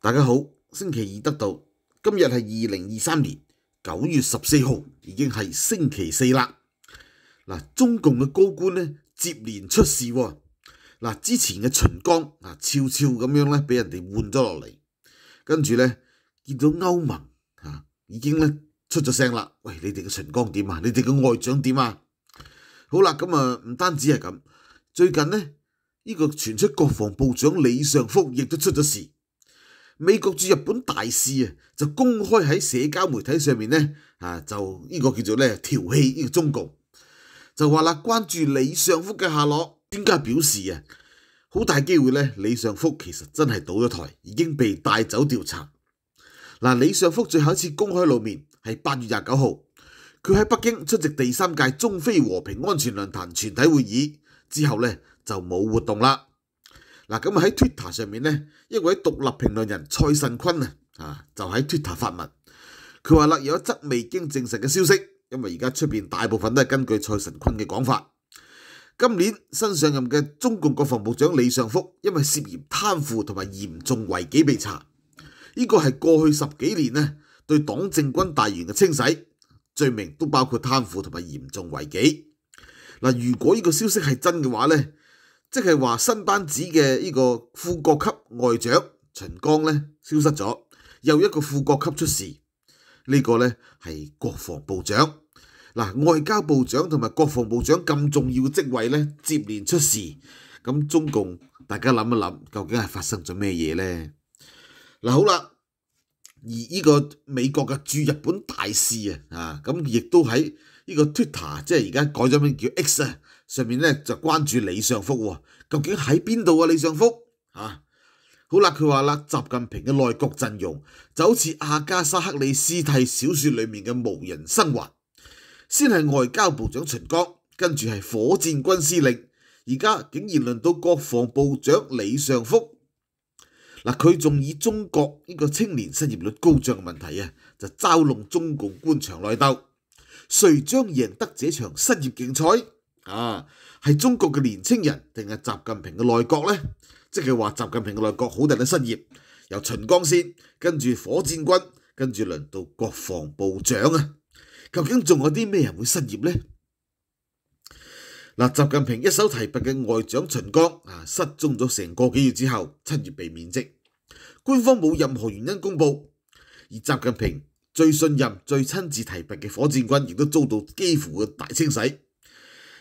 大家好，星期二得到今日系二零二三年九月十四号，已经系星期四啦。嗱，中共嘅高官呢接连出事，嗱之前嘅秦刚啊悄悄咁样呢俾人哋换咗落嚟，跟住呢见到欧盟啊已经呢出咗声啦，喂你哋嘅秦刚点啊？你哋嘅外长点啊？好啦，咁啊唔单止系咁，最近呢呢个传出国防部长李尚福亦都出咗事。美國驻日本大使啊，就公開喺社交媒體上面咧，啊就呢個叫做咧调戏呢個中共，就話啦關注李尚福嘅下落。专家表示啊，好大機會咧，李尚福其實真係倒咗台，已經被帶走調查。嗱，李尚福最後一次公開露面係八月廿九號，佢喺北京出席第三屆中非和平安全論壇全體會議之後咧就冇活動啦。嗱，咁喺 Twitter 上面咧，一位獨立評論人蔡神坤啊，啊就喺 Twitter 發文，佢話啦，有一則未經證實嘅消息，因為而家出邊大部分都係根據蔡神坤嘅講法，今年新上任嘅中共國防部長李尚福因為涉嫌貪腐同埋嚴重违纪被查，呢個係過去十幾年咧對黨政軍大員嘅清洗，罪名都包括貪腐同埋嚴重违纪。嗱，如果呢個消息係真嘅話咧，即系话新班子嘅呢个副国级外长秦刚呢消失咗，又一个副国级出事，呢个呢系国防部长，嗱外交部长同埋国防部长咁重要嘅职位呢，接连出事，咁中共大家谂一谂究竟系发生咗咩嘢呢？嗱好啦。而呢個美國嘅駐日本大使啊，啊咁亦都喺呢個 Twitter，即係而家改咗名叫 X 啊，上面咧就關注李尚福喎。究竟喺邊度啊？李尚福啊，好啦，佢話啦，習近平嘅內閣陣容就好似阿加莎克里斯蒂小說裡面嘅無人生還。先係外交部長陳光，跟住係火箭軍司令，而家竟然輪到國防部長李尚福。嗱，佢仲以中国呢个青年失业率高涨嘅问题啊，就嘲弄中共官场内斗，谁将赢得这场失业竞赛？啊，系中国嘅年青人，定系习近平嘅内阁咧？即系话习近平嘅内阁好大量失业，由秦剛先，跟住火箭军，跟住轮到国防部长啊，究竟仲有啲咩人会失业咧？嗱，习近平一手提拔嘅外长秦刚啊，失踪咗成个几月之后，七月被免职。官方冇任何原因公布，而习近平最信任、最亲自提拔嘅火箭军亦都遭到几乎嘅大清洗，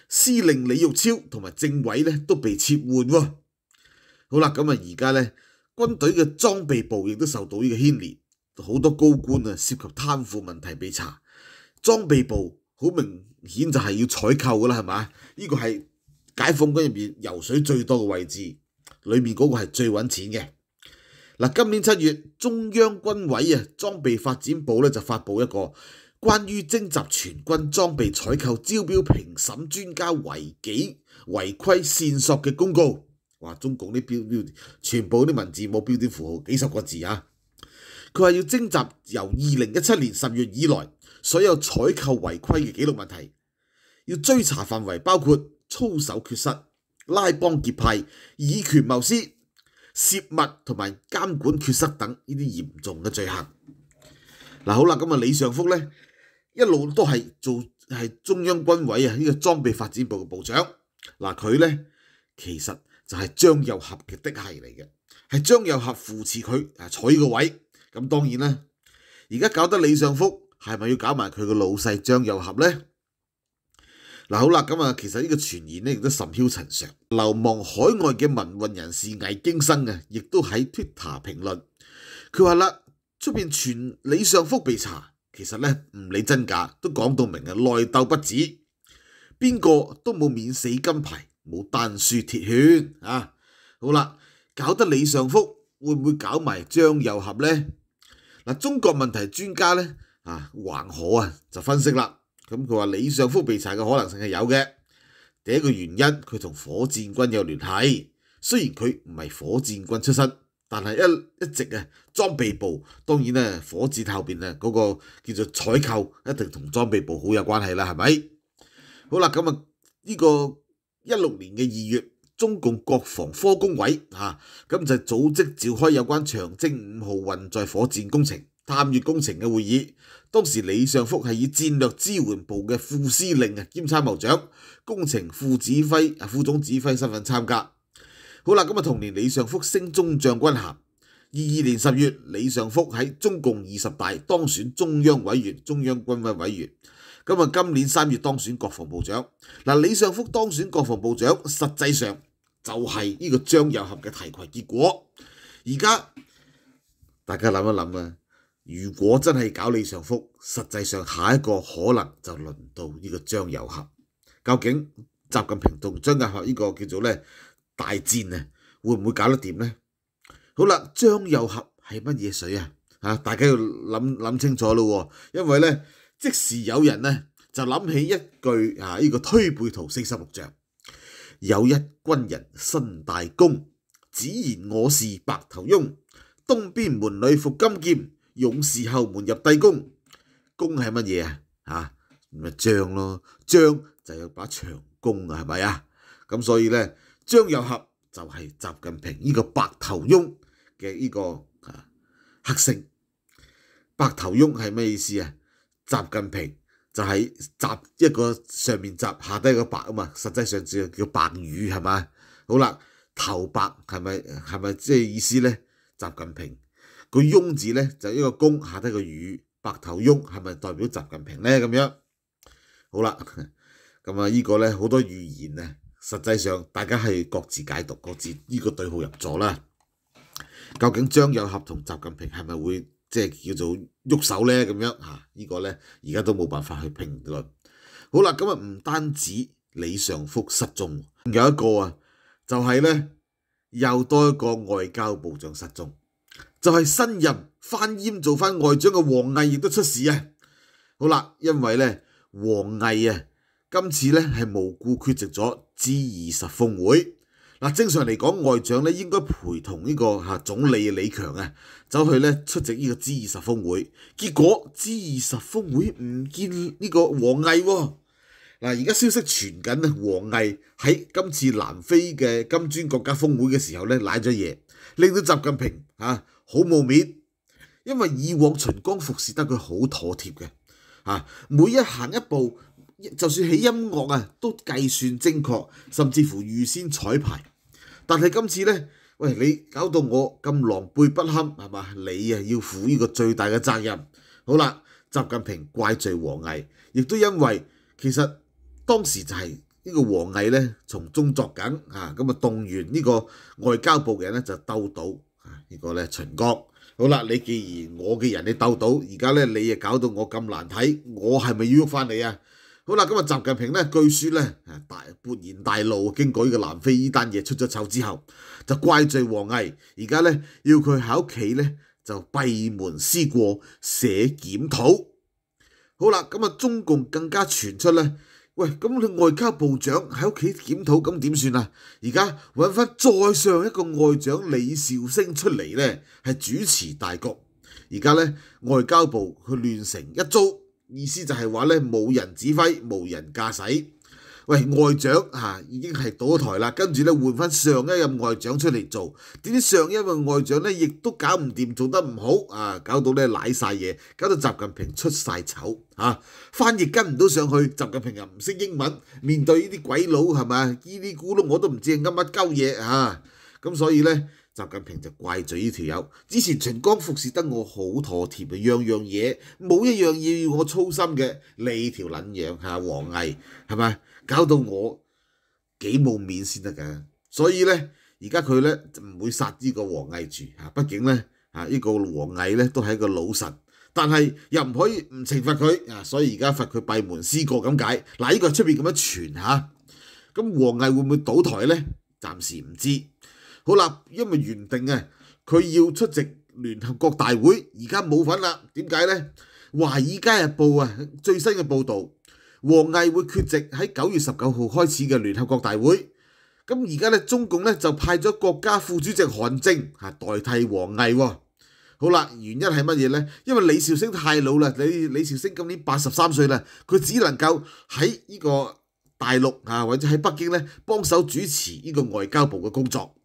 司令李玉超同埋政委咧都被撤换。好啦，咁啊，而家呢军队嘅装备部亦都受到呢个牵连，好多高官啊涉及贪腐问题被查。装备部好明显就系要采购噶啦，系嘛？呢个系解放军入面游水最多嘅位置，里面嗰个系最揾钱嘅。嗱，今年七月，中央軍委啊裝備發展部咧就發布一個關於徵集全軍裝備採購招標評審專家違紀違規線索嘅公告。哇！中共啲標標全部啲文字冇標點符號，幾十個字啊！佢話要徵集由二零一七年十月以來所有採購違規嘅記錄問題，要追查範圍包括操守缺失、拉幫結派、以權謀私。泄密同埋監管缺失等呢啲嚴重嘅罪行。嗱好啦，咁啊李尚福咧一路都係做係中央軍委啊呢個裝備發展部嘅部長。嗱佢咧其實就係張又合嘅嫡系嚟嘅，係張又合扶持佢啊坐呢個位。咁當然啦，而家搞得李尚福係咪要搞埋佢個老細張又合咧？嗱好啦，咁啊，其實呢個傳言咧亦都甚飄塵上。流亡海外嘅民運人士魏京生啊，亦都喺 Twitter 評論，佢話啦：出面傳李尚福被查，其實咧唔理真假都講到明啊，內鬥不止，邊個都冇免死金牌，冇單輸鐵血啊！好啦，搞得李尚福會唔會搞埋張友合咧？嗱，中國問題專家咧啊，還可啊，就分析啦。咁佢話李尚夫被查嘅可能性係有嘅。第一個原因，佢同火箭軍有聯繫。雖然佢唔係火箭軍出身，但係一一直啊裝備部，當然咧火箭頭邊咧嗰個叫做採購，一定同裝備部好有關係啦，係咪？好啦，咁啊呢個一六年嘅二月，中共國防科工委嚇，咁就組織召開有關長征五號運載火箭工程。探月工程嘅會議，當時李尚福係以戰略支援部嘅副司令啊兼参谋長、工程副指揮啊副總指揮身份參加。好啦，咁啊同年李尚福升中將軍衔。二二年十月，李尚福喺中共二十大當選中央委員、中央軍委委員。咁啊今年三月當選國防部長。嗱，李尚福當選國防部長，實際上就係呢個張友合嘅提携結果。而家大家諗一諗啊！如果真係搞李尚福，實際上下一個可能就輪到呢個張友合。究竟習近平同張友合呢個叫做咧大戰啊，會唔會搞得掂呢？好啦，張友合係乜嘢水啊？大家要諗諗清楚咯，因為呢，即使有人呢就諗起一句啊，呢個推背圖四十六象，有一軍人新大功，只言我是白頭翁，東邊門裏服金劍。勇士後門入帝宮，宮係乜嘢啊？咪將咯，將就有把長弓啊，係咪啊？咁所以咧，將有合就係習近平呢個白頭翁嘅呢個黑星。白頭翁係咩意思啊？習近平就係习一個上面集下低個白啊嘛，實際上就叫白羽係嘛？好啦，頭白係咪係咪即係意思咧？習近平。个翁字咧就一个公下低個个雨，白头翁系咪代表习近平咧？咁样好啦，咁啊呢个咧好多语言啊，实际上大家系各自解读，各自呢个对号入座啦。究竟张友合同习近平系咪会即系叫做喐手咧？咁样吓呢个咧而家都冇办法去评论。好啦，咁啊唔单止李尚福失踪，有一个啊就系咧又多一个外交部长失踪。就系新任翻阉做翻外长嘅王毅亦都出事啊！好啦，因为咧，王毅啊，今次咧系无故缺席咗 G 二十峰会。嗱，正常嚟讲，外长咧应该陪同呢个吓总理李强啊，走去咧出席呢个 G 二十峰会。结果 G 二十峰会唔见呢个王毅。嗱，而家消息传紧啊，王毅喺今次南非嘅金砖国家峰会嘅时候咧，赖咗嘢。令到習近平嚇好冇面，因為以往秦剛服侍得佢好妥帖嘅嚇，每一行一步，就算起音樂啊都計算精確，甚至乎預先彩排。但係今次咧，喂你搞到我咁狼狽不堪係嘛？你啊要負呢個最大嘅責任。好啦，習近平怪罪王毅，亦都因為其實當時就係。呢個王毅咧，從中作梗啊！咁啊，動員呢個外交部嘅人咧，就鬥到啊！呢個咧，秦國。好啦，你既然我嘅人你鬥到，而家咧你又搞到我咁難睇，我係咪要喐翻你啊？好啦，咁啊，習近平咧，據說咧，大勃然大怒，經過呢個南非依單嘢出咗醜之後，就怪罪王毅。而家咧，要佢喺屋企咧就閉門思過，寫檢討。好啦，咁啊，中共更加傳出咧。喂，咁你外交部长喺屋企检讨，咁点算啊？而家揾翻再上一个外长李兆星出嚟咧，系主持大局。而家咧外交部佢乱成一糟，意思就系话咧冇人指挥，冇人驾驶。喂，外長嚇已經係倒咗台啦，跟住咧換翻上一任外長出嚟做，點知上一任外長咧亦都搞唔掂，做得唔好啊，搞到咧瀨曬嘢，搞到習近平出曬醜嚇，翻譯跟唔到上去，習近平又唔識英文，面對呢啲鬼佬係嘛，依啲咕隆我都唔知噏乜鳩嘢嚇，咁所以咧習近平就怪罪呢條友，之前秦剛服侍得我好妥帖啊，樣樣嘢冇一樣要我操心嘅，你條撚樣嚇王毅係咪？搞到我幾冇面先得㗎。所以咧，而家佢咧唔會殺呢個王毅住嚇，畢竟咧嚇呢個王毅咧都係一個老臣，但係又唔可以唔懲罰佢啊，所以而家罰佢閉門思過咁解。嗱，呢個出面咁樣傳嚇，咁王毅會唔會倒台咧？暫時唔知。好啦，因為原定啊，佢要出席聯合國大會，而家冇份啦。點解咧？《華爾街日報》啊最新嘅報導。王毅会缺席喺九月十九号开始嘅联合国大会，咁而家咧中共咧就派咗国家副主席韩正吓代替王毅。好啦，原因系乜嘢咧？因为李肇星太老啦，李李肇星今年八十三岁啦，佢只能够喺呢个大陆啊或者喺北京咧帮手主持呢个外交部嘅工作，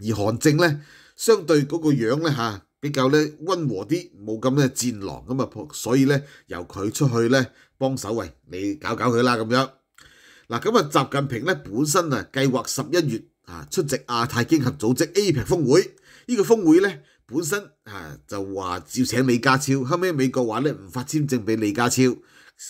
而韩正咧相对嗰个样咧吓。比较咧温和啲，冇咁嘅战狼咁啊，所以咧由佢出去咧帮手喂，你搞搞佢啦咁样。嗱咁啊，习近平咧本身啊计划十一月啊出席亚太经合组织 APEC 峰会，呢个峰会咧本身啊就话要请李家超，后屘美国话咧唔发签证俾李家超。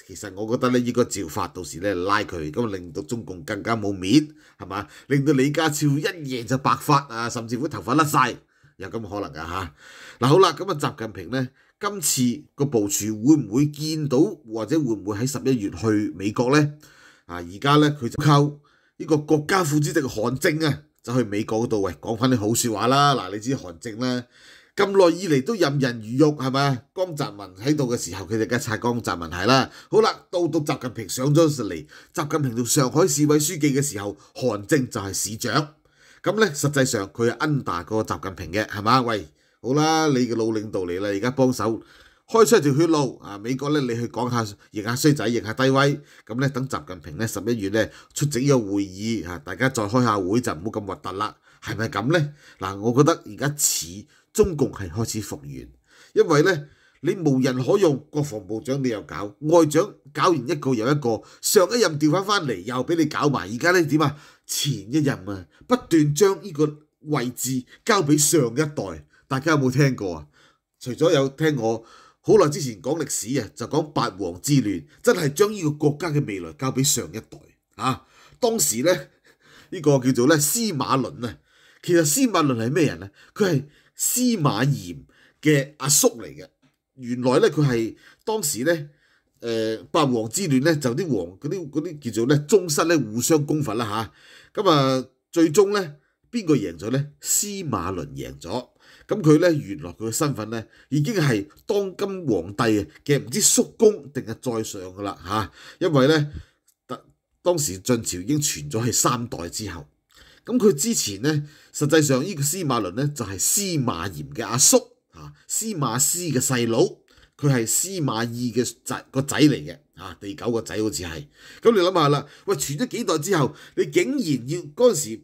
其实我觉得咧呢个照法到时咧拉佢，咁啊令到中共更加冇面，系嘛？令到李家超一夜就白发啊，甚至乎头发甩晒。有咁可能噶吓。嗱好啦，咁啊，習近平咧，今次個部署會唔會見到，或者會唔會喺十一月去美國咧？啊，而家咧佢就溝呢個國家副主席韩正啊，就去美國嗰度喂講翻啲好说話啦。嗱，你知韩正咧咁耐以嚟都任人鱼肉係咪？江澤民喺度嘅時候，佢哋梗係拆江澤民係啦。好啦，到到習近平上咗嚟，習近平到上海市委書記嘅時候，韩正就係市長。咁咧，實際上佢系恩大個習近平嘅，係嘛？喂，好啦，你嘅老領導嚟啦，而家幫手開出一條血路啊！美國咧，你去講下，認下衰仔，認下低威。咁咧，等習近平咧十一月咧出席呢個會議啊，大家再開下會就唔好咁核突啦，係咪咁咧？嗱，我覺得而家似中共係開始復原，因為咧。你無人可用，國防部長你又搞外長，搞完一個又一個，上一任調翻翻嚟又俾你搞埋。而家咧點啊？前一任啊，不斷將呢個位置交俾上一代。大家有冇聽過啊？除咗有聽我好耐之前講歷史啊，就講八王之亂，真係將呢個國家嘅未來交俾上一代。啊！當時咧呢個叫做咧司馬倫啊，其實司馬倫係咩人咧？佢係司馬炎嘅阿叔嚟嘅。原來咧佢係當時咧，誒八王之亂咧就啲王嗰啲嗰啲叫做咧宗室咧互相攻伐啦嚇，咁啊最終咧邊個贏咗咧？司馬倫贏咗，咁佢咧原來佢嘅身份咧已經係當今皇帝嘅唔知叔公定係在上噶啦嚇，因為咧當時晉朝已經存咗係三代之後，咁佢之前咧實際上呢個司馬倫咧就係司馬炎嘅阿叔。司马师嘅细佬，佢系司马懿嘅侄个仔嚟嘅，啊，第九个仔好似系。咁你谂下啦，喂传咗几代之后，你竟然要嗰阵时，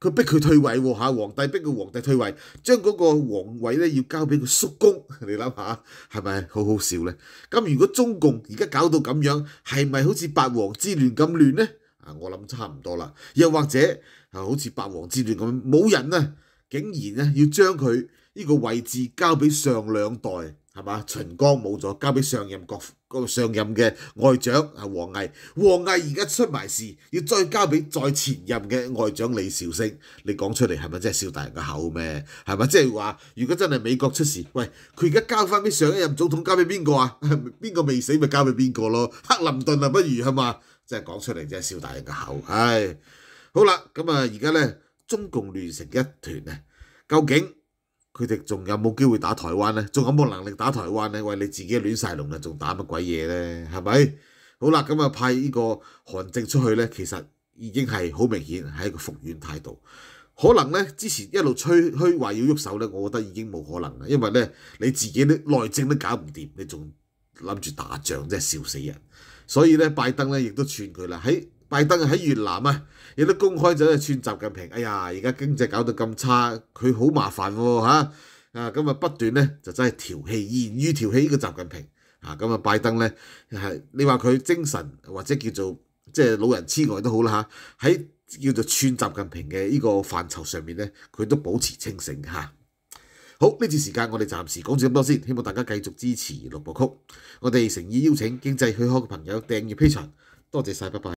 佢逼佢退位吓，皇帝逼个皇帝退位，将嗰个皇位咧要交俾个叔公，你谂下系咪好好笑咧？咁如果中共而家搞到咁样，系咪好似八王之乱咁乱咧？啊，我谂差唔多啦，又或者啊，好似八王之乱咁，冇人啊，竟然咧要将佢。呢個位置交俾上兩代係嘛？秦剛冇咗，交俾上任國個上任嘅外長啊王毅，王毅而家出埋事，要再交俾再前任嘅外長李兆星。你講出嚟係咪真係笑大人嘅口咩？係咪即係話，如果真係美國出事，喂，佢而家交翻俾上一任總統，交俾邊個啊？邊 個未死咪交俾邊個咯？克林頓啊，不如係嘛？即係講出嚟真係笑大人嘅口。唉，好啦，咁啊，而家咧中共亂成一團啊，究竟？佢哋仲有冇机会打台湾呢？仲有冇能力打台湾呢？喂，你自己乱晒龙啦，仲打乜鬼嘢呢？系咪？好啦，咁啊派呢个韩正出去呢，其实已经系好明显系一个復原态度。可能呢，之前一路吹嘘话要喐手呢，我觉得已经冇可能啦。因为呢，你自己啲内政都搞唔掂，你仲谂住打仗，真系笑死人。所以呢，拜登呢亦都劝佢啦，喺拜登喺越南啊。亦都公開咗串習近平，哎呀，而家經濟搞到咁差，佢好麻煩喎嚇！啊，咁啊不斷咧就真係調戲，言於調戲呢個習近平啊！咁啊拜登咧係你話佢精神或者叫做即係老人痴呆都好啦嚇，喺叫做串習近平嘅呢個範疇上面咧，佢都保持清醒嚇。好呢次時間我哋暫時講咗咁多先，希望大家繼續支持六部曲，我哋誠意邀請經濟許可嘅朋友訂閱披場，多謝曬，拜拜。